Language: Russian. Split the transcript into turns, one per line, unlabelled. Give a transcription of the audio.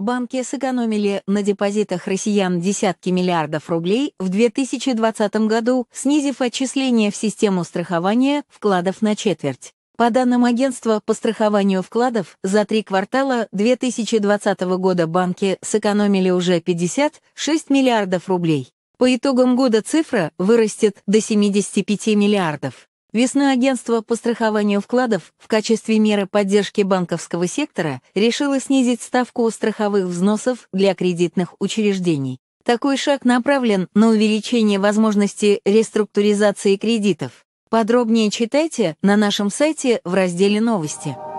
Банки сэкономили на депозитах россиян десятки миллиардов рублей в 2020 году, снизив отчисления в систему страхования вкладов на четверть. По данным агентства по страхованию вкладов, за три квартала 2020 года банки сэкономили уже 56 миллиардов рублей. По итогам года цифра вырастет до 75 миллиардов. Весной агентство по страхованию вкладов в качестве меры поддержки банковского сектора решило снизить ставку страховых взносов для кредитных учреждений. Такой шаг направлен на увеличение возможности реструктуризации кредитов. Подробнее читайте на нашем сайте в разделе «Новости».